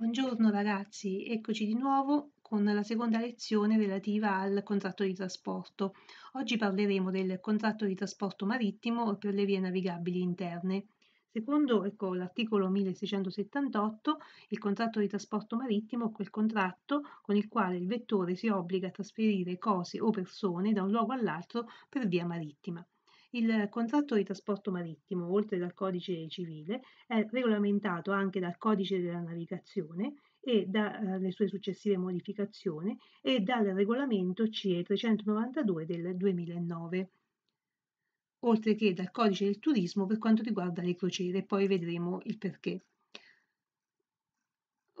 Buongiorno ragazzi, eccoci di nuovo con la seconda lezione relativa al contratto di trasporto. Oggi parleremo del contratto di trasporto marittimo per le vie navigabili interne. Secondo ecco, l'articolo 1678, il contratto di trasporto marittimo è quel contratto con il quale il vettore si obbliga a trasferire cose o persone da un luogo all'altro per via marittima. Il contratto di trasporto marittimo, oltre dal codice civile, è regolamentato anche dal codice della navigazione e dalle eh, sue successive modificazioni e dal regolamento CE 392 del 2009 oltre che dal codice del turismo per quanto riguarda le crociere, poi vedremo il perché.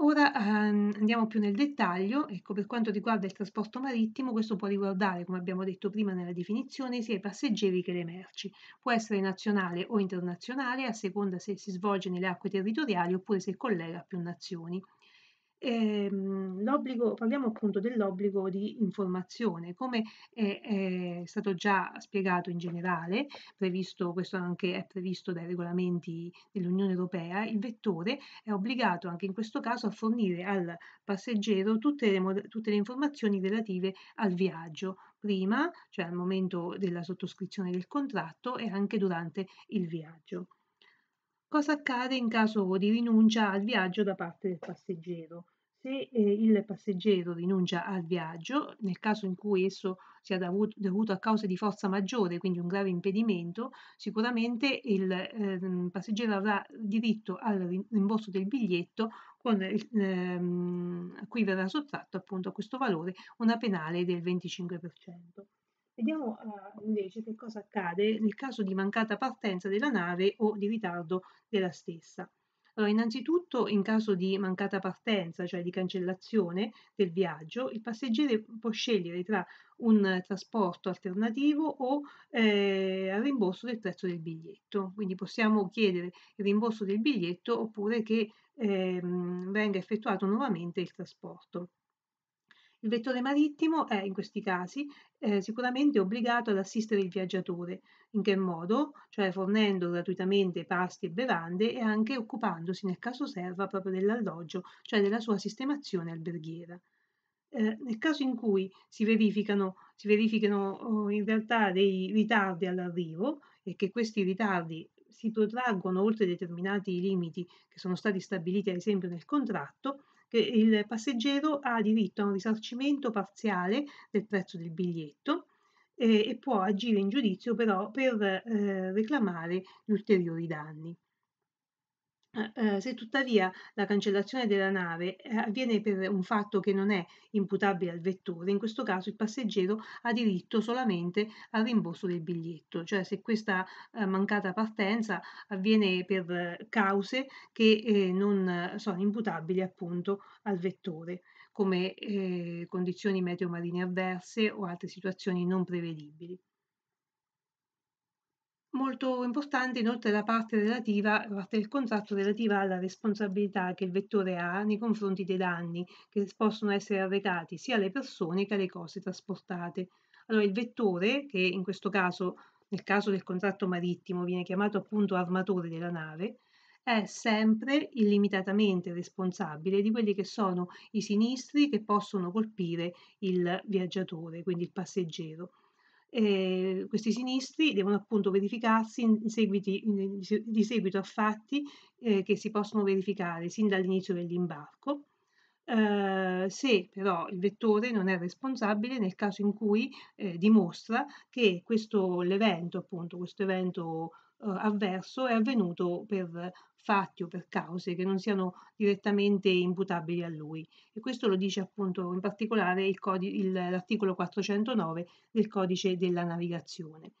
Ora ehm, andiamo più nel dettaglio, ecco per quanto riguarda il trasporto marittimo questo può riguardare, come abbiamo detto prima nella definizione, sia i passeggeri che le merci. Può essere nazionale o internazionale a seconda se si svolge nelle acque territoriali oppure se collega a più nazioni. Ehm, l'obbligo, parliamo appunto dell'obbligo di informazione, come è, è, stato già spiegato in generale, previsto, questo anche è previsto dai regolamenti dell'Unione Europea, il vettore è obbligato anche in questo caso a fornire al passeggero tutte le, tutte le informazioni relative al viaggio, prima, cioè al momento della sottoscrizione del contratto e anche durante il viaggio. Cosa accade in caso di rinuncia al viaggio da parte del passeggero? Se eh, il passeggero rinuncia al viaggio, nel caso in cui esso sia dovuto, dovuto, a causa di forza maggiore, quindi un grave impedimento, sicuramente il eh, passeggero avrà diritto al rimborso del biglietto con, ehm, a cui verrà sottratto appunto a questo valore una penale del 25%. Vediamo eh, invece che cosa accade nel caso di mancata partenza della nave o di ritardo della stessa. Allora, innanzitutto, in caso di mancata partenza, cioè di cancellazione del viaggio, il passeggero può scegliere tra un trasporto alternativo o eh, il rimborso del prezzo del biglietto. Quindi possiamo chiedere il rimborso del biglietto oppure che ehm, venga effettuato nuovamente il trasporto. Il vettore marittimo è in questi casi eh, sicuramente obbligato ad assistere il viaggiatore. In che modo? Cioè fornendo gratuitamente pasti e bevande e anche occupandosi, nel caso serva, proprio dell'alloggio, cioè della sua sistemazione alberghiera. Eh, nel caso in cui si verificano, si verificano oh, in realtà dei ritardi all'arrivo e che questi ritardi si protraggono oltre determinati limiti che sono stati stabiliti ad esempio nel contratto, che il passeggero ha diritto a un risarcimento parziale del prezzo del biglietto eh, e può agire in giudizio però per eh, reclamare gli ulteriori danni. Eh, eh, se tuttavia la cancellazione della nave eh, avviene per un fatto che non è imputabile al vettore, in questo caso il passeggero ha diritto solamente al rimborso del biglietto, cioè se questa eh, mancata partenza avviene per cause che eh, non sono imputabili appunto al vettore, come eh, condizioni meteo marine avverse o altre situazioni non prevedibili. Molto importante inoltre la parte relativa, la parte del contratto relativa alla responsabilità che il vettore ha nei confronti dei danni che possono essere arrecati sia alle persone che alle cose trasportate. Allora il vettore, che in questo caso, nel caso del contratto marittimo, viene chiamato appunto armatore della nave, è sempre illimitatamente responsabile di quelli che sono i sinistri che possono colpire il viaggiatore, quindi il passeggero eh, questi sinistri devono appunto verificarsi in seguiti, in, di seguito a fatti eh, che si possono verificare sin dall'inizio dell'imbarco, eh, se però il vettore non è responsabile nel caso in cui eh, dimostra che questo l'evento, appunto questo evento Uhm, avverso è avvenuto per fatti o per cause che non siano direttamente imputabili a lui. E questo lo dice appunto in particolare il codi- il, l'articolo 409 del codice della navigazione.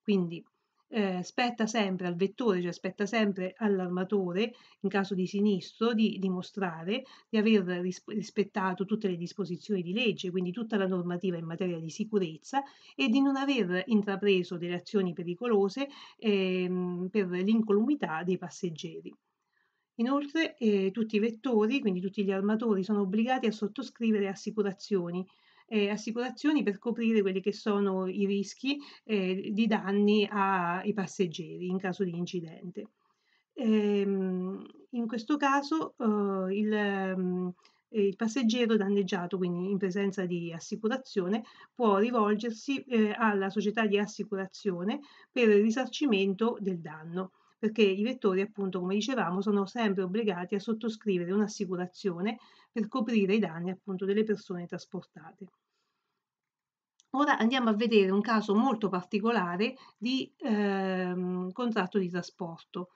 Quindi eh, spetta sempre al vettore, cioè spetta sempre all'armatore, in caso di sinistro, di dimostrare di aver rispettato tutte le disposizioni di legge, quindi tutta la normativa in materia di sicurezza e di non aver intrapreso delle azioni pericolose ehm, per l'incolumità dei passeggeri. Inoltre eh, tutti i vettori, quindi tutti gli armatori, sono obbligati a sottoscrivere assicurazioni eh, assicurazioni per coprire quelli che sono i rischi eh, di danni ai passeggeri in caso di incidente. Ehm, in questo caso eh, il, mm, eh, il, passeggero danneggiato, quindi in presenza di assicurazione, può rivolgersi eh, alla società di assicurazione per il risarcimento del danno perché i vettori, appunto, come dicevamo, sono sempre obbligati a sottoscrivere un'assicurazione per coprire i danni appunto delle persone trasportate. Ora andiamo a vedere un caso molto particolare di ehm, contratto di trasporto.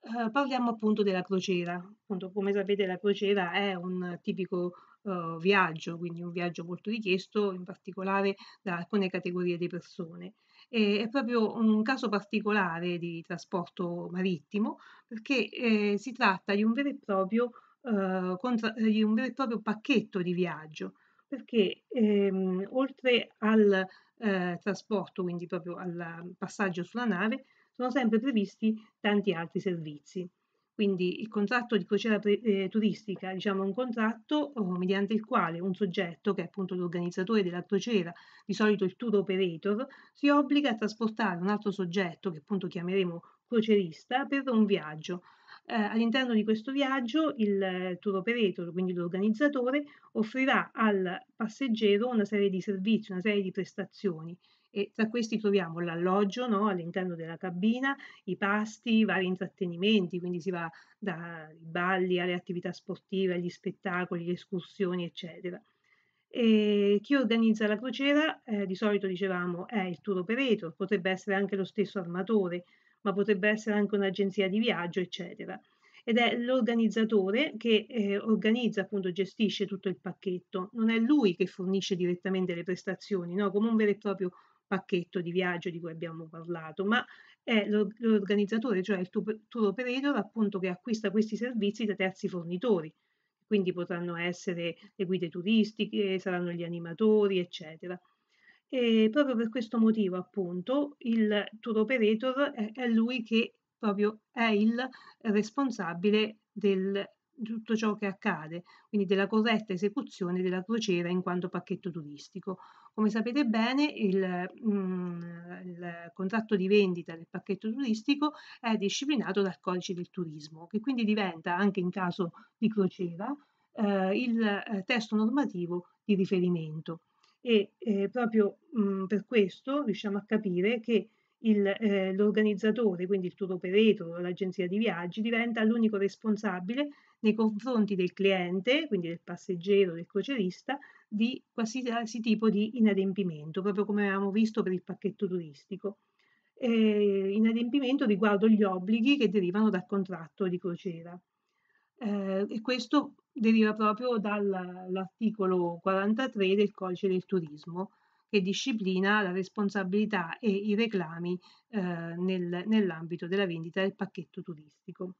Eh, parliamo appunto della crociera. Appunto, come sapete la crociera è un tipico eh, viaggio, quindi un viaggio molto richiesto in particolare da alcune categorie di persone eh, è proprio un caso particolare di trasporto marittimo perché eh, si tratta di un, proprio, eh, contra- di un vero e proprio, pacchetto di viaggio perché ehm, oltre al eh, trasporto, quindi proprio al passaggio sulla nave, sono sempre previsti tanti altri servizi. Quindi il contratto di crociera eh, turistica diciamo, è un contratto oh, mediante il quale un soggetto, che è appunto l'organizzatore della crociera, di solito il tour operator, si obbliga a trasportare un altro soggetto, che appunto chiameremo crocerista, per un viaggio. Eh, all'interno di questo viaggio il tour operator, quindi l'organizzatore, offrirà al passeggero una serie di servizi, una serie di prestazioni e tra questi troviamo l'alloggio no? all'interno della cabina, i pasti, i vari intrattenimenti, quindi si va dai balli alle attività sportive, agli spettacoli, le escursioni, eccetera. E chi organizza la crociera eh, di solito dicevamo è il tour operator, potrebbe essere anche lo stesso armatore, ma potrebbe essere anche un'agenzia di viaggio, eccetera. Ed è l'organizzatore che eh, organizza, appunto, gestisce tutto il pacchetto. Non è lui che fornisce direttamente le prestazioni, no? come un vero e proprio pacchetto di viaggio di cui abbiamo parlato, ma è l'organizzatore, cioè il tour operator, appunto che acquista questi servizi da terzi fornitori. Quindi potranno essere le guide turistiche, saranno gli animatori, eccetera. E proprio per questo motivo, appunto, il tour operator è, è lui che proprio è il responsabile del tutto ciò che accade, quindi della corretta esecuzione della crociera in quanto pacchetto turistico. Come sapete bene, il, mm, il, contratto di vendita del pacchetto turistico è disciplinato dal codice del turismo, che quindi diventa, anche in caso di crociera, eh, il eh, testo normativo di riferimento. E eh, proprio mh, mm, per questo riusciamo a capire che il, eh, l'organizzatore, quindi il tour operator, o l'agenzia di viaggi, diventa l'unico responsabile nei confronti del cliente, quindi del passeggero, del crocerista, di qualsiasi tipo di inadempimento, proprio come avevamo visto per il pacchetto turistico. Eh, inadempimento riguardo gli obblighi che derivano dal contratto di crociera. Eh, e questo deriva proprio dall'articolo 43 del codice del turismo, che disciplina la responsabilità e i reclami eh, nel, nell'ambito della vendita del pacchetto turistico.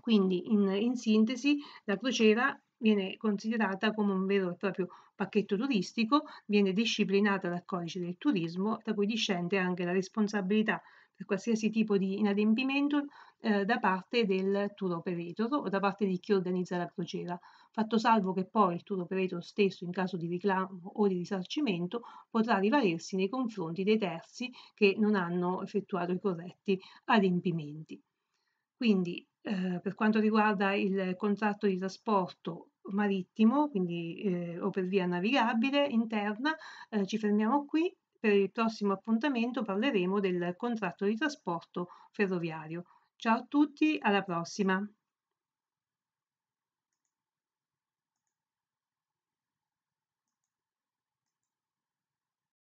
Quindi, in, in sintesi, la crociera viene considerata come un vero e proprio pacchetto turistico, viene disciplinata dal codice del turismo, da cui discende anche la responsabilità per qualsiasi tipo di inadempimento eh, da parte del tour operator o da parte di chi organizza la crociera, fatto salvo che poi il tour operator stesso, in caso di reclamo o di risarcimento, potrà rivalersi nei confronti dei terzi che non hanno effettuato i corretti adempimenti. Quindi, eh, per quanto riguarda il contratto di trasporto marittimo, quindi eh, o per via navigabile interna, eh, ci fermiamo qui. Per il prossimo appuntamento parleremo del contratto di trasporto ferroviario. Ciao a tutti, alla prossima!